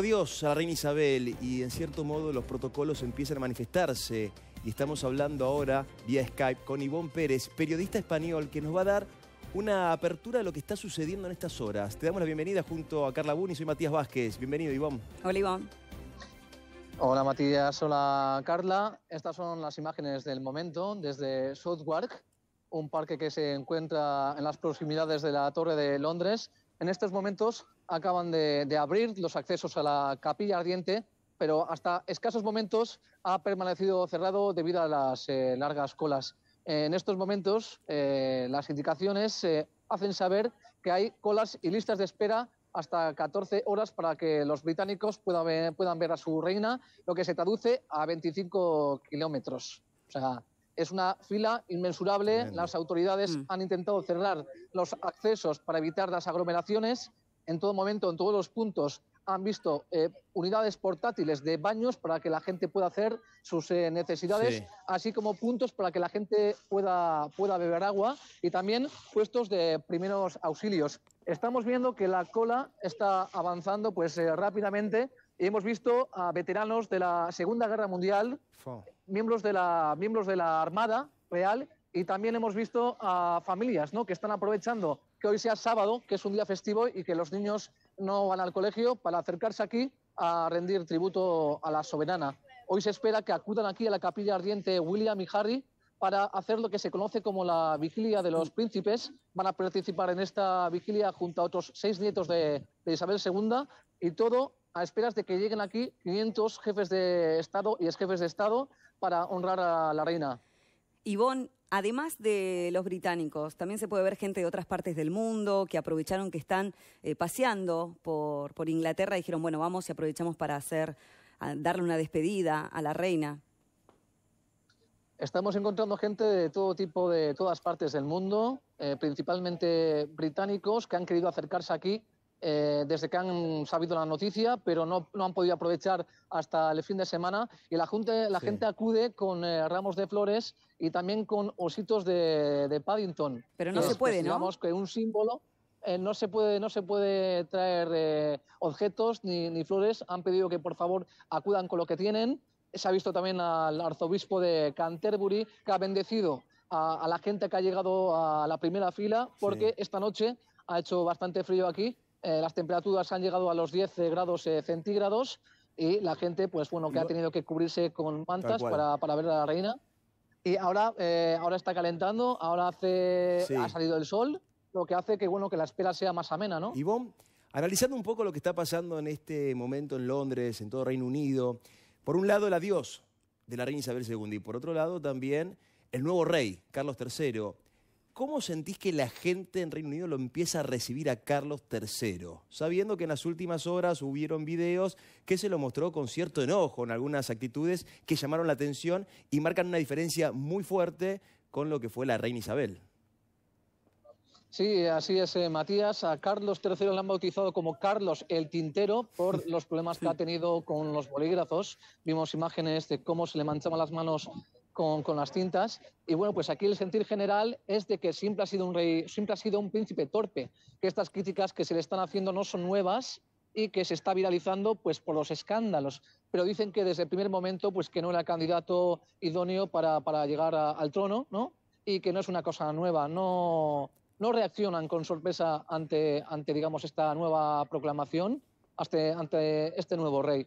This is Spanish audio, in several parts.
Dios a la reina Isabel y en cierto modo los protocolos empiezan a manifestarse y estamos hablando ahora vía Skype con Ivonne Pérez, periodista español que nos va a dar una apertura de lo que está sucediendo en estas horas. Te damos la bienvenida junto a Carla Buni, soy Matías Vázquez. Bienvenido Ivonne. Hola Ivonne. Hola Matías, hola Carla. Estas son las imágenes del momento desde Southwark, un parque que se encuentra en las proximidades de la Torre de Londres en estos momentos acaban de, abrir los accesos a la capilla ardiente, pero hasta escasos momentos ha permanecido cerrado debido a las eh, largas colas. Eh, en estos momentos, eh, las indicaciones hacen saber que hay colas y listas de espera hasta 14 horas para que los británicos puedan ver, puedan ver a su reina, lo que se traduce a 25 kilómetros. O sea, es una fila inmensurable. Las autoridades mm. han intentado cerrar los accesos para evitar las aglomeraciones. En todo momento, en todos los puntos, han visto eh, unidades portátiles de baños para que la gente pueda hacer sus eh, necesidades, así como puntos para que la gente pueda, pueda beber agua y también puestos de primeros auxilios. Estamos viendo que la cola está avanzando pues, eh, rápidamente y hemos visto a veteranos de la Segunda Guerra Mundial, miembros de la, miembros de la Armada Real, y también hemos visto a familias ¿no? que están aprovechando que hoy sea sábado, que es un día festivo y que los niños no van al colegio para acercarse aquí a rendir tributo a la soberana. Hoy se espera que acudan aquí a la capilla ardiente William y Harry para hacer lo que se conoce como la vigilia de los príncipes. Van a participar en esta vigilia junto a otros seis nietos de, de Isabel II y todo a esperas de que lleguen aquí 500 jefes de Estado y exjefes jefes de Estado para honrar a la reina. Ivonne, además de los británicos, también se puede ver gente de otras partes del mundo que aprovecharon que están eh, paseando por, Inglaterra y dijeron, bueno, vamos y aprovechamos para hacer, darle una despedida a la reina. Estamos encontrando gente de todo tipo, de todas partes del mundo, eh, principalmente británicos, que han querido acercarse aquí eh, desde que han sabido la noticia, pero no, no, han podido aprovechar hasta el fin de semana. Y la, la gente acude con eh, ramos de flores y también con ositos de, de Paddington. Pero no se puede, ¿no? Digamos que un símbolo. Eh, no, se puede, no se puede traer objetos ni, ni, flores. Han pedido que por favor acudan con lo que tienen. Se ha visto también al arzobispo de Canterbury que ha bendecido a, la gente que ha llegado a la primera fila porque esta noche ha hecho bastante frío aquí eh, las temperaturas han llegado a los 10 grados eh, centígrados y la gente, pues bueno, que ha tenido que cubrirse con mantas para, para, ver a la reina. Y ahora, eh, ahora está calentando, ahora hace, ha salido el sol, lo que hace que, bueno, que la espera sea más amena, ¿no? Ivonne, analizando un poco lo que está pasando en este momento en Londres, en todo Reino Unido, por un lado el adiós de la reina Isabel II y por otro lado también el nuevo rey, Carlos III. ¿Cómo sentís que la gente en Reino Unido lo empieza a recibir a Carlos III? Sabiendo que en las últimas horas hubieron videos que se lo mostró con cierto enojo en algunas actitudes que llamaron la atención y marcan una diferencia muy fuerte con lo que fue la reina Isabel. Sí, así es, eh, Matías. A Carlos III le han bautizado como Carlos el Tintero por los problemas que ha tenido con los bolígrafos. Vimos imágenes de cómo se le manchaban las manos con, las cintas, Y bueno, pues aquí el sentir general es de que siempre ha sido un rey, siempre ha sido un príncipe torpe, que estas críticas que se le están haciendo no son nuevas y que se está viralizando pues por los escándalos. Pero dicen que desde el primer momento pues que no era candidato idóneo para, para llegar al trono, ¿no? Y que no es una cosa nueva, no, no reaccionan con sorpresa ante, ante digamos, esta nueva proclamación, ante este nuevo rey.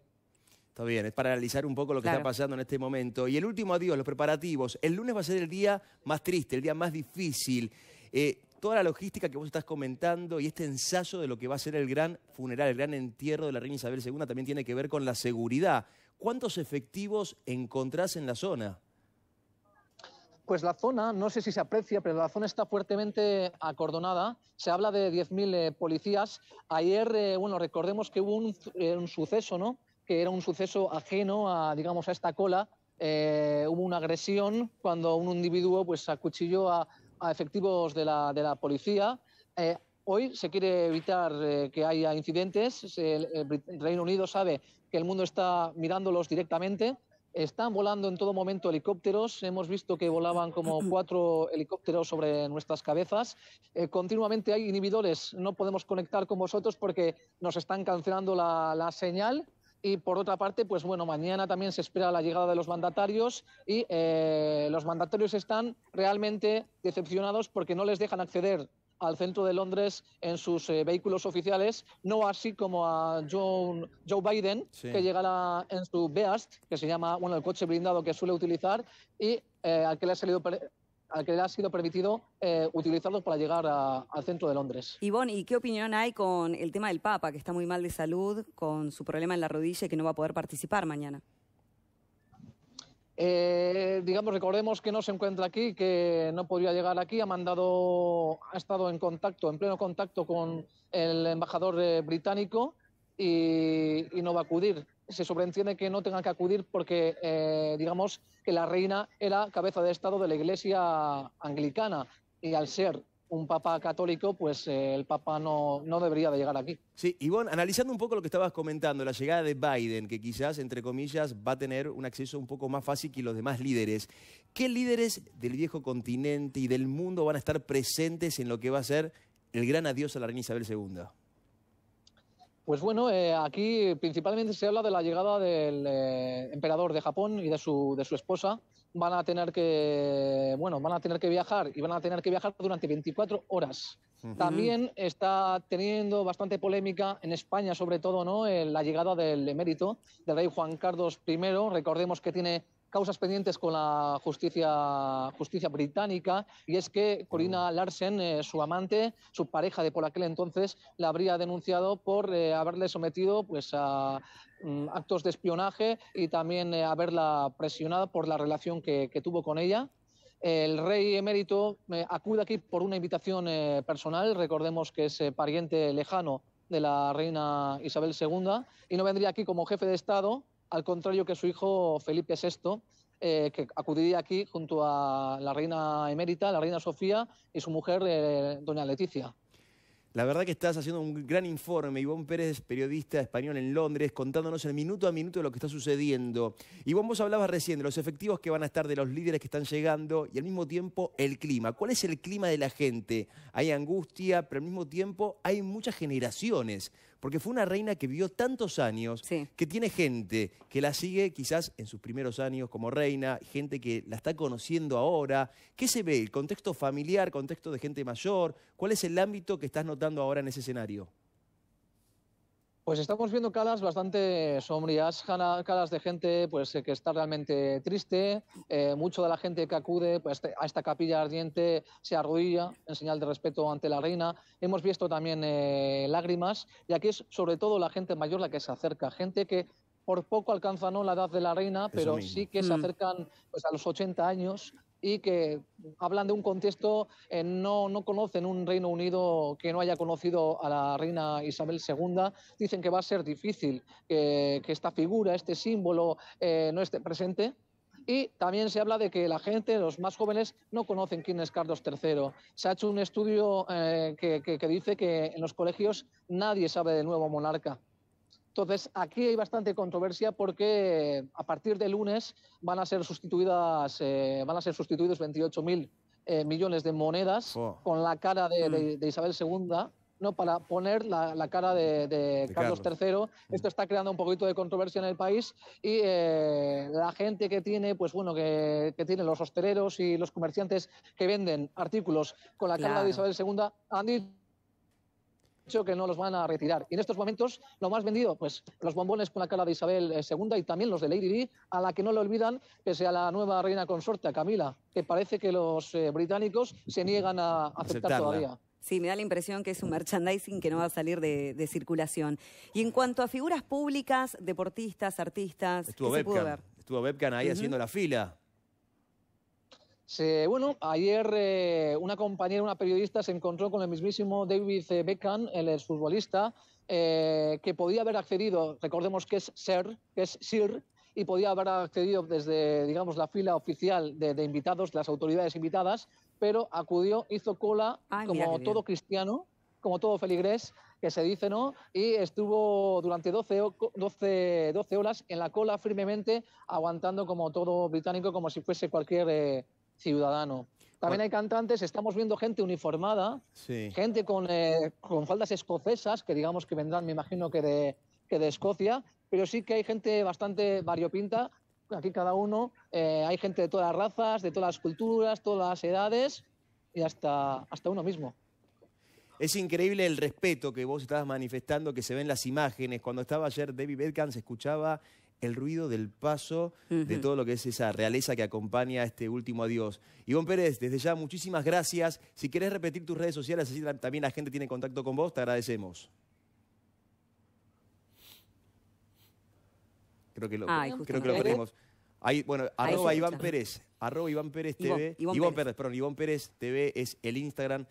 Está bien, es para analizar un poco lo que está pasando en este momento. Y el último adiós, los preparativos. El lunes va a ser el día más triste, el día más difícil. Eh, toda la logística que vos estás comentando y este ensayo de lo que va a ser el gran funeral, el gran entierro de la reina Isabel II también tiene que ver con la seguridad. ¿Cuántos efectivos encontrás en la zona? Pues la zona, no sé si se aprecia, pero la zona está fuertemente acordonada. Se habla de 10.000 eh, policías. Ayer, eh, bueno, recordemos que hubo un, suceso, ¿no? que era un suceso ajeno a, digamos, a esta cola. Eh, hubo una agresión cuando un individuo pues, acuchilló a, efectivos de la, de la policía. Eh, hoy se quiere evitar eh, que haya incidentes. El, Reino Unido sabe que el mundo está mirándolos directamente. Están volando en todo momento helicópteros. Hemos visto que volaban como cuatro helicópteros sobre nuestras cabezas. continuamente hay inhibidores. No podemos conectar con vosotros porque nos están cancelando la, la señal. Y por otra parte, pues bueno, mañana también se espera la llegada de los mandatarios y eh, los mandatarios están realmente decepcionados porque no les dejan acceder al centro de Londres en sus eh, vehículos oficiales, no así como a Joe Joe Biden, que llegará en su Beast, que se llama, bueno, el coche blindado que suele utilizar, y eh, al que le ha salido al que le ha sido permitido eh, utilizarlos para llegar al centro de Londres. Ivonne, ¿y qué opinión hay con el tema del Papa, que está muy mal de salud, con su problema en la rodilla y que no va a poder participar mañana? Eh, digamos, recordemos que no se encuentra aquí, que no podría llegar aquí, ha mandado, ha estado en contacto, en pleno contacto con el embajador eh, británico y no va a acudir se sobreentiende que no tengan que acudir porque, eh, digamos, que la reina era cabeza de Estado de la Iglesia anglicana y al ser un papa católico, pues eh, el papa no, no, debería de llegar aquí. Sí, Ivonne, analizando un poco lo que estabas comentando, la llegada de Biden, que quizás, entre comillas, va a tener un acceso un poco más fácil que los demás líderes, ¿qué líderes del viejo continente y del mundo van a estar presentes en lo que va a ser el gran adiós a la reina Isabel II? Pues bueno, eh, aquí principalmente se habla de la llegada del eh, emperador de Japón y de su, de su esposa. Van a tener que, bueno, van a tener que viajar y van a tener que viajar durante 24 horas. También está teniendo bastante polémica en España, sobre todo, ¿no? Eh, la llegada del emérito del rey Juan Carlos I. Recordemos que tiene causas pendientes con la justicia, británica y es que Corina Larsen, eh, su amante, su pareja de por aquel entonces, la habría denunciado por eh, haberle sometido pues, a mm, actos de espionaje y también eh, haberla presionado por la relación que tuvo con ella. El rey emérito acude aquí por una invitación personal, recordemos que es pariente lejano de la reina Isabel II y no vendría aquí como jefe de Estado, al contrario que su hijo Felipe VI, eh, que acudiría aquí junto a la reina emérita, la reina Sofía, y su mujer, eh, doña Leticia. La verdad que estás haciendo un gran informe, Iván Pérez, periodista español en Londres, contándonos el minuto a minuto de lo que está sucediendo. Iván, vos hablabas recién de los efectivos que van a estar, de los líderes que están llegando y al mismo tiempo el clima. ¿Cuál es el clima de la gente? Hay angustia, pero al mismo tiempo hay muchas generaciones. Porque fue una reina que vivió tantos años que tiene gente que la sigue quizás en sus primeros años como reina, gente que la está conociendo ahora. ¿Qué se ve? ¿El contexto familiar, contexto de gente mayor? ¿Cuál es el ámbito que estás notando ahora en ese escenario? Pues estamos viendo calas bastante sombrías, calas de gente pues, que está realmente triste. Eh, mucho de la gente que acude pues, a esta capilla ardiente se arrodilla en señal de respeto ante la reina. Hemos visto también eh, lágrimas y aquí es sobre todo la gente mayor la que se acerca, gente que por poco alcanza no la edad de la reina, pero sí que se mm. acercan pues, a los 80 años, y que hablan de un contexto, en no, no conocen un Reino Unido que no haya conocido a la reina Isabel II. Dicen que va a ser difícil que, esta figura, este símbolo, eh, no esté presente. Y también se habla de que la gente, los más jóvenes, no conocen quién es Carlos III. Se ha hecho un estudio eh, que dice que en los colegios nadie sabe del nuevo monarca. Entonces, aquí hay bastante controversia porque eh, a partir de lunes van a ser sustituidas, eh, van a ser sustituidos 28.000 eh, millones de monedas oh. con la cara de, mm. Isabel II. ¿no? para poner la, cara de, Carlos, III. Mm. Esto está creando un poquito de controversia en el país y eh, la gente que tiene, pues bueno, que, que tienen los hosteleros y los comerciantes que venden artículos con la cara de Isabel II han dicho que no los van a retirar. Y en estos momentos, lo más vendido, pues los bombones con la cara de Isabel II eh, y también los de Lady Di, a la que no le olvidan, pese a la nueva reina consorte, Camila, que parece que los eh, británicos se niegan a aceptar todavía. Sí, me da la impresión que es un merchandising que no va a salir de, circulación. Y en cuanto a figuras públicas, deportistas, artistas, ¿qué Estuvo Webcan ahí haciendo la fila. Eh, bueno, ayer eh, una compañera, una periodista, se encontró con el mismísimo David eh, Beckham, el futbolista, que podía haber accedido, recordemos que es Sir, que es Sir, y podía haber accedido desde, digamos, la fila oficial de, de invitados, las autoridades invitadas, pero acudió, hizo cola, como todo cristiano, como todo feligrés, que se dice, ¿no? Y estuvo durante 12, 12, 12, horas en la cola firmemente, aguantando como todo británico, como si fuese cualquier ciudadano. También hay cantantes, estamos viendo gente uniformada, gente eh, con, faldas escocesas, que digamos que vendrán, me imagino, que de, que de Escocia, pero sí que hay gente bastante variopinta, aquí cada uno, eh, hay gente de todas las razas, de todas las culturas, todas las edades y hasta, hasta uno mismo. Es increíble el respeto que vos estabas manifestando, que se ven las imágenes. Cuando estaba ayer David Beckham se escuchaba el ruido del paso de todo lo que es esa realeza que acompaña a este último adiós. Iván Pérez, desde ya muchísimas gracias. Si querés repetir tus redes sociales, así también la gente tiene contacto con vos, te agradecemos. Creo que lo, Ay, creo bueno, arroba Iván Pérez, arroba Iván Pérez TV, Iván, perdón, Iván Pérez TV es el Instagram